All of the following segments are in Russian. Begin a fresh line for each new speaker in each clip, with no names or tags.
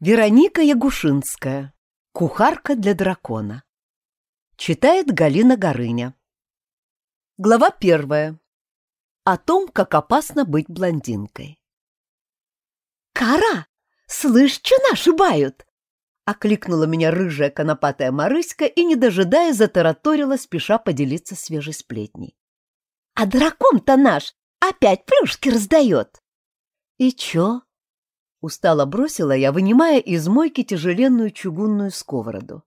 Вероника Ягушинская. Кухарка для дракона. Читает Галина Горыня. Глава первая. О том, как опасно быть блондинкой. «Кара! Слышь, чуна шибают!» Окликнула меня рыжая конопатая Марыська и, не дожидаясь, затараторила, спеша поделиться свежей сплетней. «А дракон-то наш опять плюшки раздает!» «И чё?» Устало бросила я, вынимая из мойки тяжеленную чугунную сковороду.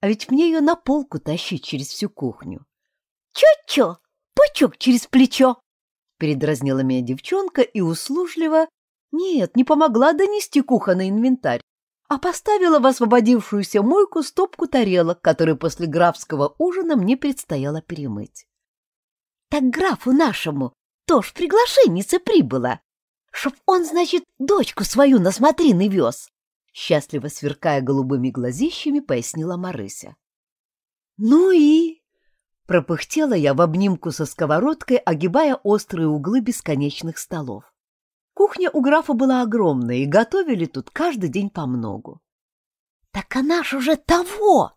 А ведь мне ее на полку тащить через всю кухню. «Чё-чё? Пучок через плечо!» Передразнила меня девчонка и услужливо... Нет, не помогла донести кухонный инвентарь, а поставила в освободившуюся мойку стопку тарелок, которые после графского ужина мне предстояло перемыть. «Так графу нашему тоже приглашенница прибыла!» Чтоб он, значит, дочку свою на смотрины вез!» Счастливо сверкая голубыми глазищами, пояснила Марыся. «Ну и...» Пропыхтела я в обнимку со сковородкой, огибая острые углы бесконечных столов. Кухня у графа была огромная, и готовили тут каждый день по многу. «Так она ж уже того!»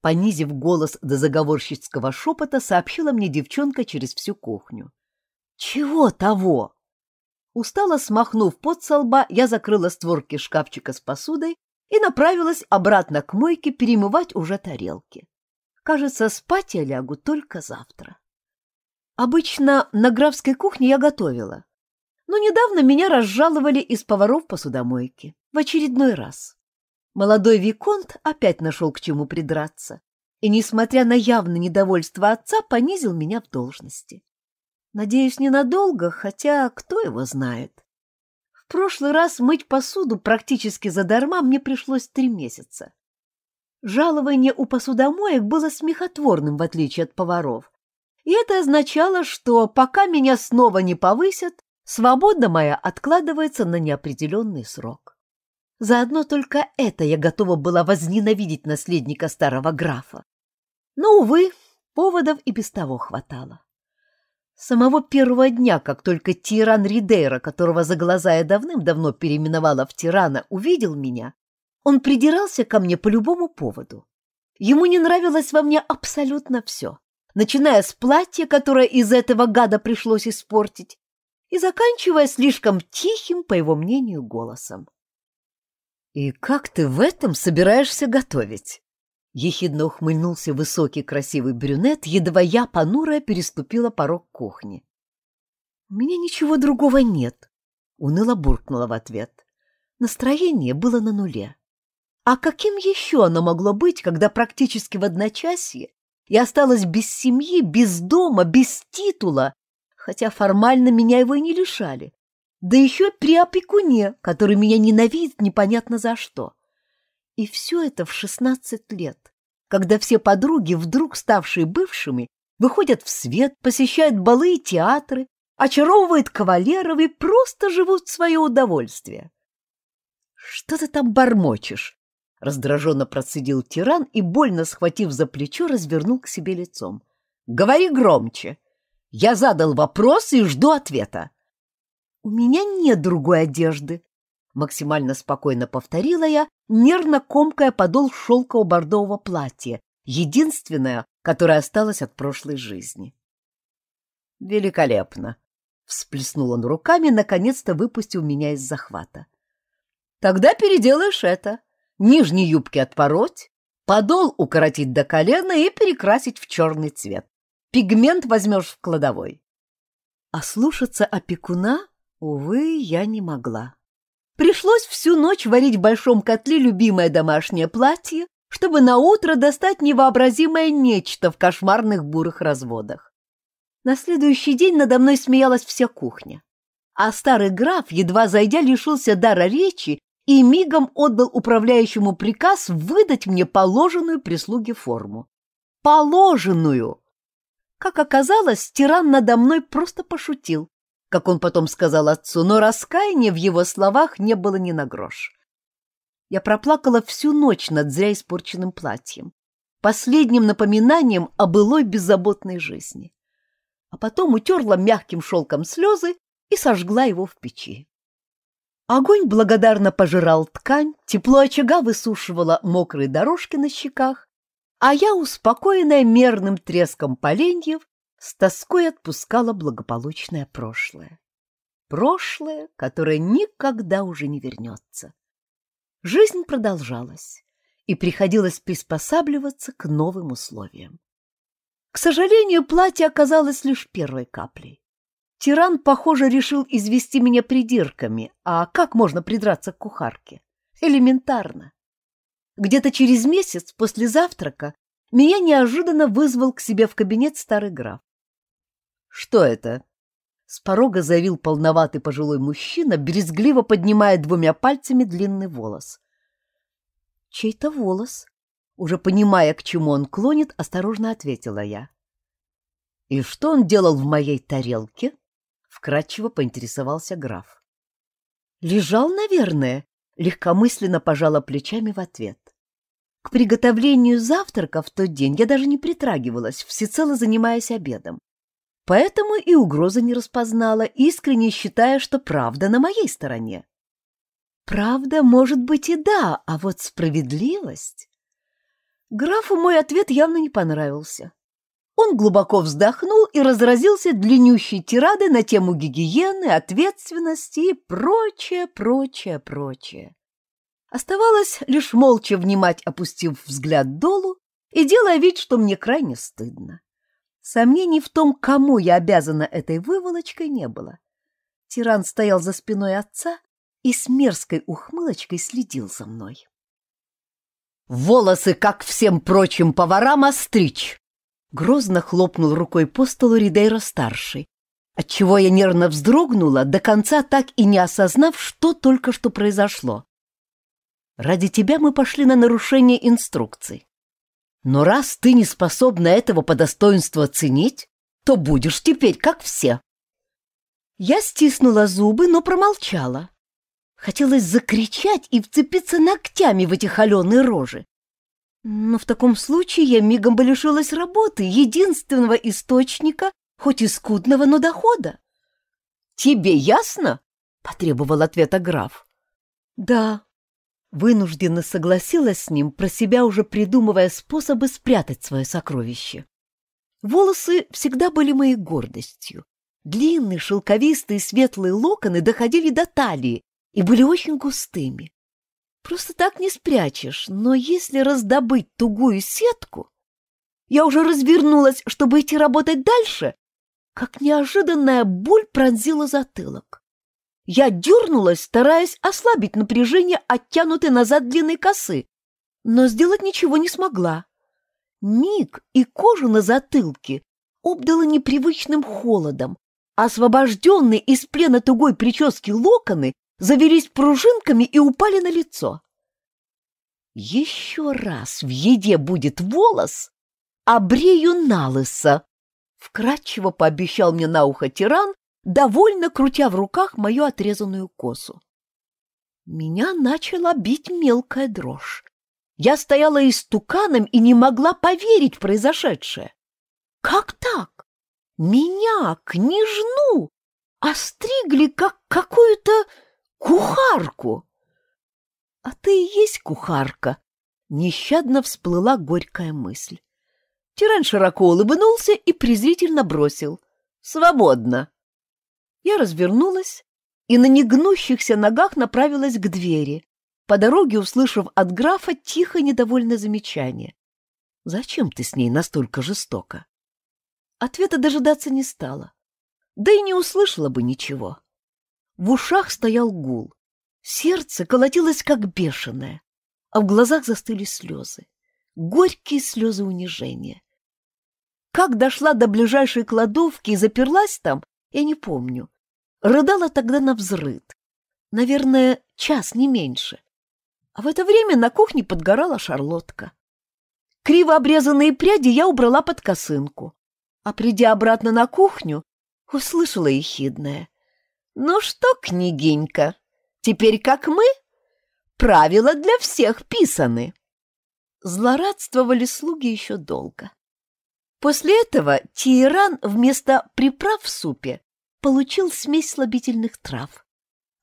Понизив голос до заговорщицкого шепота, сообщила мне девчонка через всю кухню. «Чего того?» Устало смахнув под со лба, я закрыла створки шкафчика с посудой и направилась обратно к мойке перемывать уже тарелки. Кажется, спать я лягу только завтра. Обычно на графской кухне я готовила, но недавно меня разжаловали из поваров посудомойки. В очередной раз. Молодой Виконт опять нашел к чему придраться и, несмотря на явное недовольство отца, понизил меня в должности. Надеюсь, ненадолго, хотя кто его знает. В прошлый раз мыть посуду практически задарма мне пришлось три месяца. Жалование у посудомоек было смехотворным, в отличие от поваров. И это означало, что пока меня снова не повысят, свобода моя откладывается на неопределенный срок. Заодно только это я готова была возненавидеть наследника старого графа. Но, увы, поводов и без того хватало самого первого дня, как только Тиран Ридейра, которого за глаза я давным-давно переименовала в Тирана, увидел меня, он придирался ко мне по любому поводу. Ему не нравилось во мне абсолютно все, начиная с платья, которое из этого гада пришлось испортить, и заканчивая слишком тихим, по его мнению, голосом. «И как ты в этом собираешься готовить?» Ехидно ухмыльнулся высокий красивый брюнет, едва я, понурая, переступила порог кухни. «У меня ничего другого нет», — уныло буркнула в ответ. Настроение было на нуле. А каким еще оно могло быть, когда практически в одночасье я осталась без семьи, без дома, без титула, хотя формально меня его и не лишали, да еще при опекуне, который меня ненавидит непонятно за что. И все это в 16 лет, когда все подруги, вдруг ставшие бывшими, выходят в свет, посещают балы и театры, очаровывают кавалеров и просто живут в свое удовольствие. «Что ты там бормочешь?» — раздраженно процедил тиран и, больно схватив за плечо, развернул к себе лицом. «Говори громче! Я задал вопрос и жду ответа!» «У меня нет другой одежды!» Максимально спокойно повторила я, нервно комкая подол шелкового бордового платья, единственное, которое осталось от прошлой жизни. «Великолепно!» — всплеснул он руками, наконец-то выпустил меня из захвата. «Тогда переделаешь это. Нижние юбки отпороть, подол укоротить до колена и перекрасить в черный цвет. Пигмент возьмешь в кладовой». А слушаться опекуна, увы, я не могла. Пришлось всю ночь варить в большом котле любимое домашнее платье, чтобы на утро достать невообразимое нечто в кошмарных бурых разводах. На следующий день надо мной смеялась вся кухня. А старый граф, едва зайдя, лишился дара речи и мигом отдал управляющему приказ выдать мне положенную прислуге форму. Положенную! Как оказалось, тиран надо мной просто пошутил как он потом сказал отцу, но раскаяния в его словах не было ни на грош. Я проплакала всю ночь над зря испорченным платьем, последним напоминанием о былой беззаботной жизни. А потом утерла мягким шелком слезы и сожгла его в печи. Огонь благодарно пожирал ткань, тепло очага высушивало мокрые дорожки на щеках, а я, успокоенная мерным треском поленьев, с тоской отпускала благополучное прошлое. Прошлое, которое никогда уже не вернется. Жизнь продолжалась, и приходилось приспосабливаться к новым условиям. К сожалению, платье оказалось лишь первой каплей. Тиран, похоже, решил извести меня придирками, а как можно придраться к кухарке? Элементарно. Где-то через месяц после завтрака меня неожиданно вызвал к себе в кабинет старый граф. «Что это?» С порога заявил полноватый пожилой мужчина, брезгливо поднимая двумя пальцами длинный волос. «Чей-то волос?» Уже понимая, к чему он клонит, осторожно ответила я. «И что он делал в моей тарелке?» Вкратчиво поинтересовался граф. «Лежал, наверное», — легкомысленно пожала плечами в ответ. К приготовлению завтрака в тот день я даже не притрагивалась, всецело занимаясь обедом. Поэтому и угрозы не распознала, искренне считая, что правда на моей стороне. Правда, может быть, и да, а вот справедливость... Графу мой ответ явно не понравился. Он глубоко вздохнул и разразился длиннющей тирадой на тему гигиены, ответственности и прочее, прочее, прочее. Оставалось лишь молча внимать, опустив взгляд долу и делая вид, что мне крайне стыдно. Сомнений в том, кому я обязана этой выволочкой, не было. Тиран стоял за спиной отца и с мерзкой ухмылочкой следил за мной. «Волосы, как всем прочим поварам, остричь!» Грозно хлопнул рукой по столу Ридейро-старший, отчего я нервно вздрогнула, до конца так и не осознав, что только что произошло. «Ради тебя мы пошли на нарушение инструкций. Но раз ты не способна этого по достоинству оценить, то будешь теперь как все. Я стиснула зубы, но промолчала. Хотелось закричать и вцепиться ногтями в эти холеные рожи. Но в таком случае я мигом бы лишилась работы, единственного источника, хоть и скудного, но дохода. «Тебе ясно?» — потребовал ответа граф. «Да», Вынужденно согласилась с ним, про себя уже придумывая способы спрятать свое сокровище. Волосы всегда были моей гордостью. Длинные, шелковистые, светлые локоны доходили до талии и были очень густыми. Просто так не спрячешь, но если раздобыть тугую сетку... Я уже развернулась, чтобы идти работать дальше, как неожиданная боль пронзила затылок. Я дернулась, стараясь ослабить напряжение оттянутой назад длинной косы, но сделать ничего не смогла. Миг и кожа на затылке обдала непривычным холодом, освобожденные из плена тугой прически локоны завелись пружинками и упали на лицо. «Еще раз в еде будет волос, обрею на лысо!» — вкратчиво пообещал мне на ухо тиран довольно крутя в руках мою отрезанную косу. Меня начала бить мелкая дрожь. Я стояла истуканом и не могла поверить в произошедшее. Как так? Меня, княжну, остригли как какую-то кухарку. А ты и есть кухарка, нещадно всплыла горькая мысль. Тиран широко улыбнулся и презрительно бросил. Свободно. Я развернулась и на негнущихся ногах направилась к двери, по дороге услышав от графа тихо недовольное замечание. «Зачем ты с ней настолько жестоко?» Ответа дожидаться не стала, да и не услышала бы ничего. В ушах стоял гул, сердце колотилось как бешеное, а в глазах застыли слезы, горькие слезы унижения. Как дошла до ближайшей кладовки и заперлась там, я не помню, Рыдала тогда на взрыд. Наверное, час, не меньше. А в это время на кухне подгорала шарлотка. Криво обрезанные пряди я убрала под косынку. А придя обратно на кухню, услышала ехидное. «Ну что, княгинька, теперь как мы? Правила для всех писаны!» Злорадствовали слуги еще долго. После этого Тиран вместо приправ в супе получил смесь слабительных трав,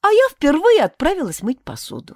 а я впервые отправилась мыть посуду.